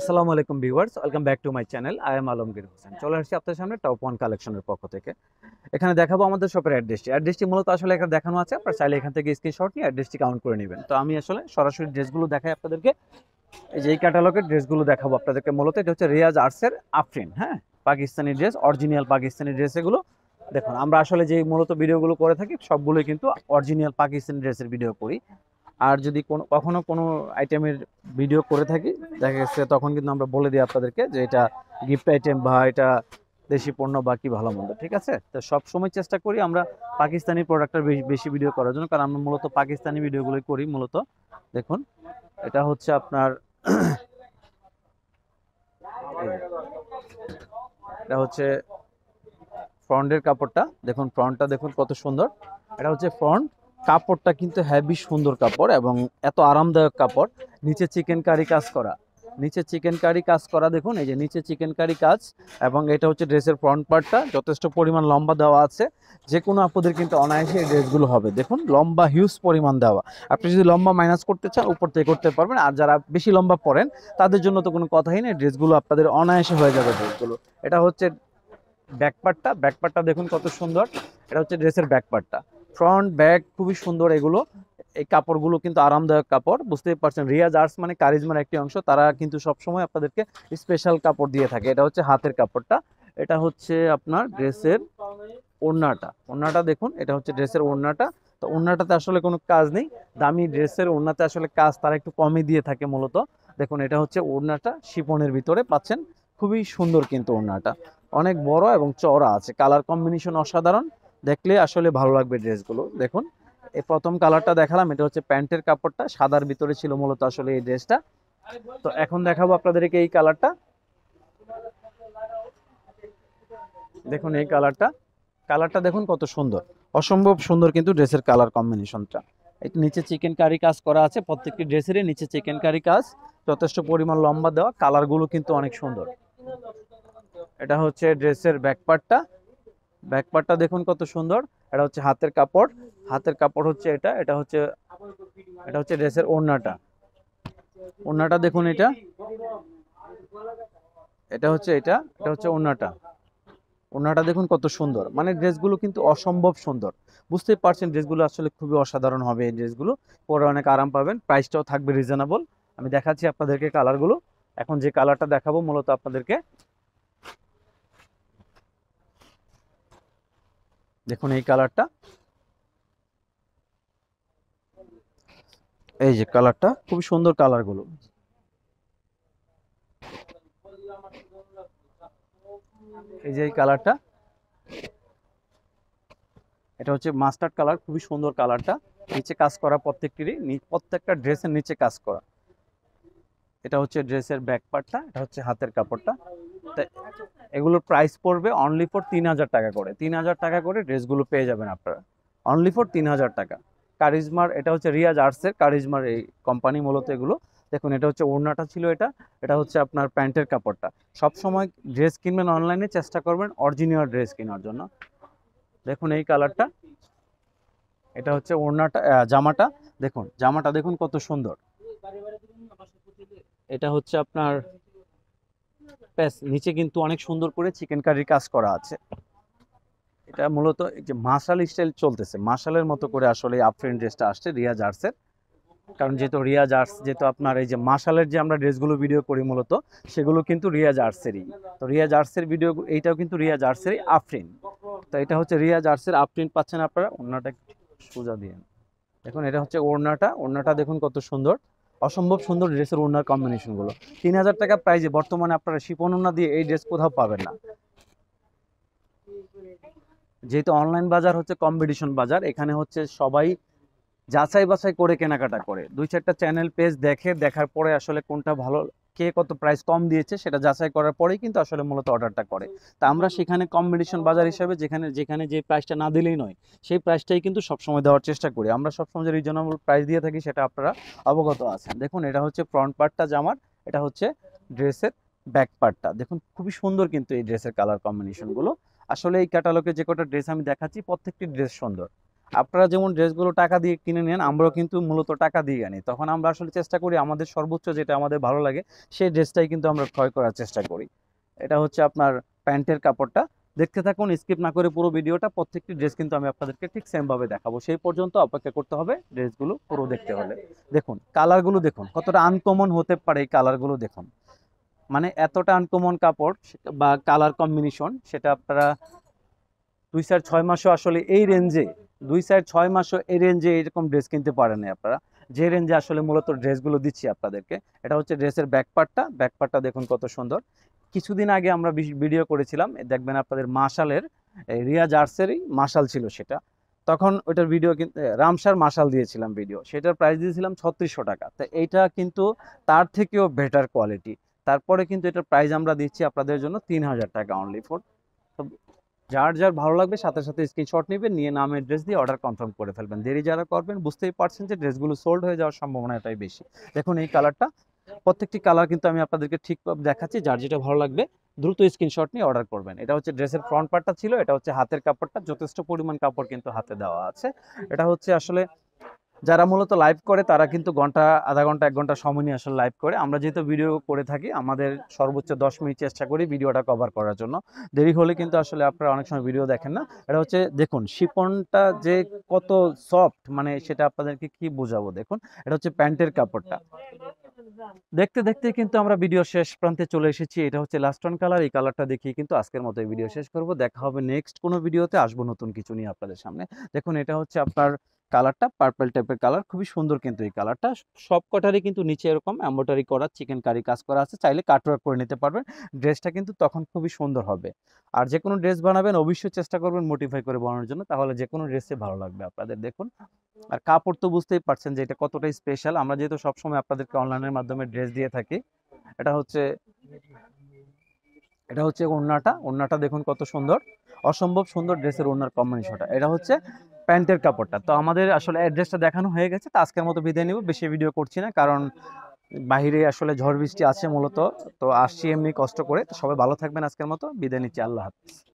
আসসালামু আলাইকুম viewers welcome back to my channel I am Alamgir Hossain চলে আসছি আপনার সামনে টপ ওয়ান কালেকশনের পক্ষ থেকে এখানে দেখাবো আমাদের শপের অ্যাড্রেসটি অ্যাড্রেসটি মূলত আসলে এখানে দেখানো আছে আপনারা চাইলে এখান থেকে স্ক্রিনশট নিয়ে অ্যাড্রেসটি কাউন্ট করে নেবেন তো আমি আসলে সরাসরি ড্রেসগুলো দেখাই আপনাদেরকে এই যে এই ক্যাটালগের ড্রেসগুলো দেখাবো আপনাদেরকে মূলত এটা হচ্ছে রিয়াজ আর্টসের আফরিন হ্যাঁ Pakistani dress original Pakistani dress এগুলো দেখুন আমরা আসলে যে মূলত ভিডিওগুলো করে থাকি সবগুলোই কিন্তু অরিজিনাল পাকিস্তানি ড্রেসের ভিডিও করি আর যদি কোনো কখনো কোনো আইটেমের ভিডিও করে থাকি দেখা গেছে তখন কিন্তু আমরা বলে দিই আপনাদেরকে যে এটা গিফট আইটেম বা এটা দেশি পণ্য বা কি ভালো মন্দ ঠিক আছে তো সবসময় চেষ্টা করি আমরা পাকিস্তানি প্রোডাক্টের বেশি ভিডিও করার জন্য কারণ আমরা মূলত পাকিস্তানি ভিডিওগুলোই করি মূলত দেখুন এটা হচ্ছে আপনার এটা হচ্ছে ফ্রন্টের কাপড়টা দেখুন ফ্রন্টটা দেখুন কত সুন্দর এটা হচ্ছে ফ্রন্ট কাপড়টা কিন্তু হ্যাভি সুন্দর কাপড় এবং এত আরামদায়ক কাপড় নিচে চিকেন কারি কাজ করা নিচে চিকেন কারি কাজ করা দেখুন এই যে নিচে চিকেন কারি কাজ এবং এটা হচ্ছে ড্রেসের ফ্রন্ট পার্টটা যথেষ্ট পরিমাণ লম্বা দেওয়া আছে যে কোনো আপনাদের কিন্তু অনায়াসে এই ড্রেসগুলো হবে দেখুন লম্বা হিউজ পরিমাণ দেওয়া আপনি যদি লম্বা মাইনাস করতে চান উপর থেকে করতে পারবেন আর যারা বেশি লম্বা পরেন তাদের জন্য তো কোনো কথাই নেই ড্রেসগুলো আপনাদের অনায়াসে হয়ে যাবে ড্রেসগুলো এটা হচ্ছে ব্যাকপার্টটা ব্যাকপার্টটা দেখুন কত সুন্দর এটা হচ্ছে ড্রেসের ব্যাকপার্টটা ফ্রন্ট ব্যাক খুবই সুন্দর এগুলো এই কাপড়গুলো কিন্তু আরামদায়ক কাপড় বুঝতে পারছেন রিয়া জার্স মানে কারিজমার একটি অংশ তারা কিন্তু সবসময় আপনাদেরকে স্পেশাল কাপড় দিয়ে থাকে এটা হচ্ছে হাতের কাপড়টা এটা হচ্ছে আপনার ড্রেসের ওড়নাটা ওড়নাটা দেখুন এটা হচ্ছে ড্রেসের ওড়নাটা তো ওড়নাটাতে আসলে কোনো কাজ নেই দামি ড্রেসের ওড়নাতে আসলে কাজ তারা একটু কমই দিয়ে থাকে মূলত দেখুন এটা হচ্ছে ওড়নাটা শিপনের ভিতরে পাচ্ছেন খুবই সুন্দর কিন্তু ওড়নাটা অনেক বড় এবং চওড়া আছে কালার কম্বিনেশন অসাধারণ দেখলে আসলে ভালো লাগবে ড্রেসগুলো দেখুন এই প্রথম কালারটা দেখালাম এটা হচ্ছে প্যান্টের কাপড়টা সাদার ভিতরে ছিল মূলত আসলে এই ড্রেসটা তো এখন দেখাবো আপনাদেরকে এই কালারটা দেখুন এই কালারটা কালারটা দেখুন কত সুন্দর অসম্ভব সুন্দর কিন্তু ড্রেসের কালার কম্বিনেশনটা নিচে চিকেন কারি কাজ করা আছে প্রত্যেকটি ড্রেসেরই নিচে চিকেন কারি কাজ যথেষ্ট পরিমাণ লম্বা দেওয়া কালারগুলো কিন্তু অনেক সুন্দর এটা হচ্ছে ড্রেসের ব্যাকপার্টটা ব্যাকপার্টটা দেখুন কত সুন্দর এটা হচ্ছে হাতের কাপড় হাতের কাপড় হচ্ছে এটা এটা হচ্ছে এটা হচ্ছে ড্রেসের ওড়নাটা ওড়নাটা দেখুন এটা এটা হচ্ছে এটা এটা হচ্ছে ওড়নাটা ওড়নাটা দেখুন কত সুন্দর মানে ড্রেসগুলো কিন্তু অসম্ভব সুন্দর বুঝতেই পারছেন ড্রেসগুলো আসলে খুবই অসাধারণ হবে এই ড্রেসগুলো পরে অনেক আরাম পাবেন প্রাইসটাও থাকবে রিজনেবল আমি দেখাচ্ছি আপনাদেরকে কালারগুলো এখন যে কালারটা দেখাবো মূলত আপনাদেরকে দেখুন এই কালারটা এই যে কালারটা খুবই সুন্দর কালারগুলো এই যে এই কালারটা এটা হচ্ছে মাস্টার্ড কালার খুবই সুন্দর কালারটা নিচে কাজ করা প্রত্যেকটিরই প্রত্যেকটা ড্রেসের নিচে কাজ করা এটা হচ্ছে ড্রেসের ব্যাক পার্টটা এটা হচ্ছে হাতের কাপড়টা এগুলোর প্রাইস পড়বে অনলি ফর তিন হাজার টাকা করে তিন হাজার টাকা করে ড্রেসগুলো পেয়ে যাবেন আপনারা অনলি ফর তিন হাজার টাকা কারিজমার এটা হচ্ছে রিয়াজ আর্টসের কারিজমার এই কোম্পানি মূলত এগুলো দেখুন এটা হচ্ছে ওড়নাটা ছিল এটা এটা হচ্ছে আপনার প্যান্টের কাপড়টা সব সময় ড্রেস কিনবেন অনলাইনে চেষ্টা করবেন অরিজিনাল ড্রেস কেনার জন্য দেখুন এই কালারটা এটা হচ্ছে ওড়নাটা জামাটা দেখুন জামাটা দেখুন কত সুন্দর এটা হচ্ছে আপনার প্যাস নিচে কিন্তু অনেক সুন্দর করে চিকেন কারির কাজ করা আছে এটা মূলত যে মার্শাল স্টাইল চলতেছে মার্শালের মতো করে আসলে আফ্রেন ড্রেসটা আসছে রিয়া জার্সের কারণ যেহেতু রিয়া জার্স যেহেতু আপনার এই যে মার্শালের যে আমরা ড্রেসগুলো ভিডিও করি মূলত সেগুলো কিন্তু রিয়া জার্সেরই তো রিয়া জার্সের ভিডিও এইটাও কিন্তু রিয়া জার্সেরই আফ্রিন তো এটা হচ্ছে রিয়া জার্সের আফ্রিন পাচ্ছেন আপনারা ওনাটা সোজা দিয়ে দেখুন এটা হচ্ছে ওড়নাটা ওড়নাটা দেখুন কত সুন্দর অসম্ভব সুন্দর ড্রেসের ওনার কম্বিনেশনগুলো তিন হাজার টাকা প্রাইজে বর্তমানে আপনারা শিপন ওনা দিয়ে এই ড্রেস কোথাও পাবেন না যেহেতু অনলাইন বাজার হচ্ছে কম্পিটিশন বাজার এখানে হচ্ছে সবাই যাচাই বাছাই করে কেনাকাটা করে দুই চারটা চ্যানেল পেজ দেখে দেখার পরে আসলে কোনটা ভালো কে কত প্রাইস কম দিয়েছে সেটা যাচাই করার পরেই কিন্তু আসলে মূলত অর্ডারটা করে তা আমরা সেখানে কম্পিটিশন বাজার হিসাবে যেখানে যেখানে যে প্রাইসটা না দিলেই নয় সেই প্রাইসটাই কিন্তু সবসময় দেওয়ার চেষ্টা করি আমরা সবসময় যে রিজনেবল প্রাইস দিয়ে থাকি সেটা আপনারা অবগত আছেন দেখুন এটা হচ্ছে ফ্রন্ট পার্টটা জামার এটা হচ্ছে ড্রেসের ব্যাক পার্টটা দেখুন খুবই সুন্দর কিন্তু এই ড্রেসের কালার কম্বিনেশনগুলো আসলে এই ক্যাটালগে যে কটা ড্রেস আমি দেখাচ্ছি প্রত্যেকটি ড্রেস সুন্দর আপনারা যেমন ড্রেসগুলো টাকা দিয়ে কিনে নেন আমরাও কিন্তু মূলত টাকা দিয়ে আনি তখন আমরা আসলে চেষ্টা করি আমাদের সর্বোচ্চ যেটা আমাদের ভালো লাগে সেই ড্রেসটাই কিন্তু আমরা ক্রয় করার চেষ্টা করি এটা হচ্ছে আপনার প্যান্টের কাপড়টা দেখতে থাকুন স্কিপ না করে পুরো ভিডিওটা প্রত্যেকটি ড্রেস কিন্তু আমি আপনাদেরকে ঠিক সেমভাবে দেখাবো সেই পর্যন্ত অপেক্ষা করতে হবে ড্রেসগুলো পুরো দেখতে হলে দেখুন কালারগুলো দেখুন কতটা আনকমন হতে পারে এই কালারগুলো দেখুন মানে এতটা আনকমন কাপড় বা কালার কম্বিনেশন সেটা আপনারা দুই স্যার ছয় মাসও আসলে এই রেঞ্জে দুই স্যার ছয় মাসও এই রেঞ্জে এরকম ড্রেস কিনতে পারেন আপনারা যে রেঞ্জে আসলে মূলত ড্রেসগুলো দিচ্ছি আপনাদেরকে এটা হচ্ছে ড্রেসের ব্যাকপারটা ব্যাকপারটা দেখুন কত সুন্দর কিছুদিন আগে আমরা ভিডিও করেছিলাম দেখবেন আপনাদের মাশালের রিয়া জার্সেরই মাশাল ছিল সেটা তখন ওইটার ভিডিও কিন্তু রামসার মাশাল দিয়েছিলাম ভিডিও সেটার প্রাইস দিয়েছিলাম ছত্রিশশো টাকা তো এইটা কিন্তু তার থেকেও বেটার কোয়ালিটি তারপরে কিন্তু এটার প্রাইস আমরা দিচ্ছি আপনাদের জন্য তিন হাজার টাকা অনলি ফোর যার যার ভালো লাগবে সাথে সাথে স্ক্রিনশট নেবেন নিয়ে নাম অ্যাড্রেস দিয়ে অর্ডার কনফার্ম করে ফেলবেন দেরি যারা করবেন বুঝতেই পারছেন যে ড্রেসগুলো সোল্ড হয়ে যাওয়ার সম্ভাবনা এটাই বেশি দেখুন এই কালারটা প্রত্যেকটি কালার কিন্তু আমি আপনাদেরকে ঠিক দেখাচ্ছি যার যেটা ভালো লাগবে দ্রুত স্ক্রিনশট নিয়ে অর্ডার করবেন এটা হচ্ছে ড্রেসের ফ্রন্ট পার্টটা ছিল এটা হচ্ছে হাতের কাপড়টা যথেষ্ট পরিমাণ কাপড় কিন্তু হাতে দেওয়া আছে এটা হচ্ছে আসলে যারা মূলত লাইভ করে তারা কিন্তু ঘন্টা আধা ঘন্টা এক ঘন্টা সময় নিয়ে আসলে লাইভ করে আমরা যেহেতু ভিডিও করে থাকি আমাদের সর্বোচ্চ দশ মিনিট চেষ্টা করি ভিডিওটা কভার করার জন্য দেরি হলে কিন্তু আসলে আপনারা অনেক সময় ভিডিও দেখেন না এটা হচ্ছে দেখুন শিপনটা যে কত সফট মানে সেটা আপনাদেরকে কি বোঝাবো দেখুন এটা হচ্ছে প্যান্টের কাপড়টা দেখতে দেখতে কিন্তু আমরা ভিডিও শেষ প্রান্তে চলে এসেছি এটা হচ্ছে লাস্ট কালার এই কালারটা দেখিয়ে কিন্তু আজকের মতো এই ভিডিও শেষ করব দেখা হবে নেক্সট কোনো ভিডিওতে আসবো নতুন কিছু নিয়ে আপনাদের সামনে দেখুন এটা হচ্ছে আপনার কালারটা পার্পল টাইপের কালার খুবই সুন্দর কিন্তু এই কালারটা সব কটারই কিন্তু নিচে এরকম অ্যাম্বোটারি করা চিকেন কারি কাজ করা আছে চাইলে কাটওয়ার্ক করে নিতে পারবেন ড্রেসটা কিন্তু তখন খুবই সুন্দর হবে আর যে কোনো ড্রেস বানাবেন অবশ্যই চেষ্টা করবেন মোটিফাই করে বানানোর জন্য তাহলে যে কোনো ড্রেসে ভালো লাগবে আপনাদের দেখুন আর কাপড় তো বুঝতেই পারছেন যে এটা কতটা স্পেশাল আমরা যেহেতু সবসময় আপনাদেরকে অনলাইনের মাধ্যমে ড্রেস দিয়ে থাকি এটা হচ্ছে এটা হচ্ছে ওড়নাটা ওড়নাটা দেখুন কত সুন্দর অসম্ভব সুন্দর ড্রেসের ওড়নার কম্বিনেশনটা এটা হচ্ছে প্যান্টের কাপড়টা তো আমাদের আসলে অ্যাড্রেসটা দেখানো হয়ে গেছে তো আজকের মতো বিদায় নেব বেশি ভিডিও করছি না কারণ বাহিরে আসলে ঝড় বৃষ্টি আছে মূলত তো আসছি এমনি কষ্ট করে তো সবাই ভালো থাকবেন আজকের মতো বিদায় নিচ্ছি আল্লাহ হাফিজ